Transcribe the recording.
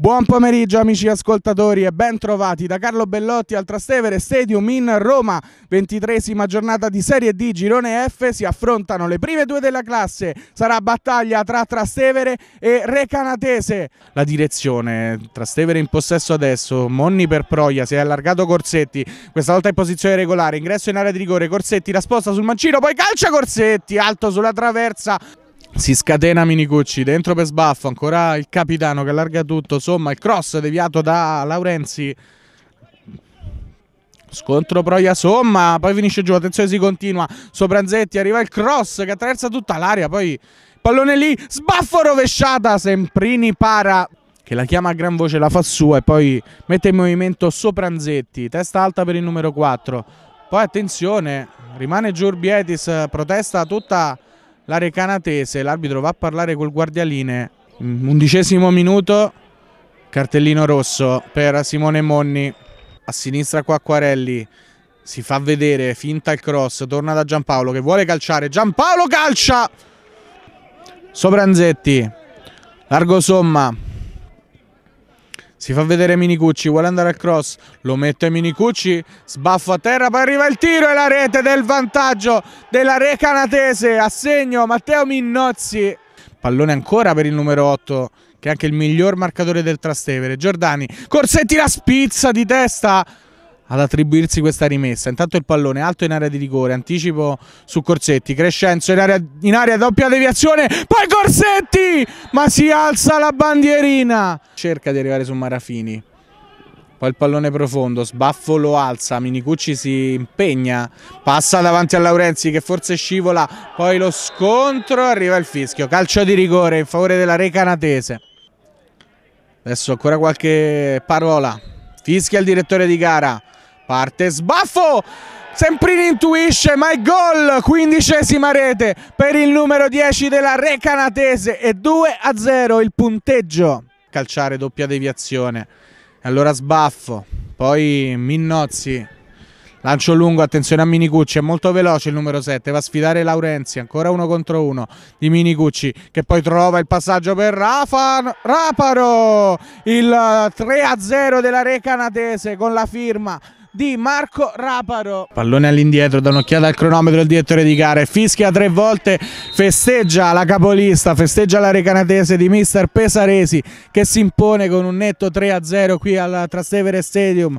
Buon pomeriggio amici ascoltatori e ben trovati da Carlo Bellotti al Trastevere Stadium in Roma. Ventitresima giornata di Serie D, Girone F, si affrontano le prime due della classe. Sarà battaglia tra Trastevere e Recanatese. La direzione, Trastevere in possesso adesso, Monni per Proia, si è allargato Corsetti, questa volta in posizione regolare, ingresso in area di rigore, Corsetti la sposta sul mancino, poi calcia Corsetti, alto sulla traversa si scatena Minicucci dentro per sbaffo ancora il capitano che allarga tutto insomma il cross deviato da Laurenzi Scontro Proia Somma, poi finisce giù, attenzione si continua, Sopranzetti arriva il cross che attraversa tutta l'area, poi pallone lì, sbaffo rovesciata, Semprini para, che la chiama a gran voce, la fa sua e poi mette in movimento Sopranzetti, testa alta per il numero 4, poi attenzione, rimane Giurbietis, protesta tutta l'area canatese, l'arbitro va a parlare col guardialine, undicesimo minuto, cartellino rosso per Simone Monni, a sinistra qua Quarelli, si fa vedere, finta il cross, torna da Giampaolo che vuole calciare, Giampaolo calcia! Sopranzetti, largo somma, si fa vedere Minicucci, vuole andare al cross, lo mette Minicucci, sbaffo a terra, poi arriva il tiro e la rete del vantaggio della Re Canatese, a segno Matteo Minnozzi. Pallone ancora per il numero 8, che è anche il miglior marcatore del Trastevere. Giordani, Corsetti la spizza di testa, ad attribuirsi questa rimessa. Intanto il pallone alto in area di rigore, anticipo su Corsetti, Crescenzo in area, in area doppia deviazione, poi Corsetti! Ma si alza la bandierina! Cerca di arrivare su Marafini. Poi il pallone profondo, sbaffo lo alza, Minicucci si impegna, passa davanti a Laurenzi che forse scivola, poi lo scontro, arriva il fischio, calcio di rigore in favore della Recanatese. Adesso ancora qualche parola, fischia il direttore di gara, Parte sbaffo! Semprini intuisce, ma è gol, quindicesima rete per il numero 10 della Recanatese e 2 a 0 il punteggio. Calciare doppia deviazione, allora sbaffo, poi Minnozzi, lancio lungo, attenzione a Minicucci, è molto veloce il numero 7, va a sfidare Laurenzi, ancora uno contro uno di Minicucci che poi trova il passaggio per Rafa, Raparo, il 3 a 0 della Recanatese con la firma di Marco Raparo. Pallone all'indietro, da un'occhiata al cronometro il direttore di gara, fischia tre volte, festeggia la capolista, festeggia la recanatese di mister Pesaresi che si impone con un netto 3-0 qui al Trastevere Stadium.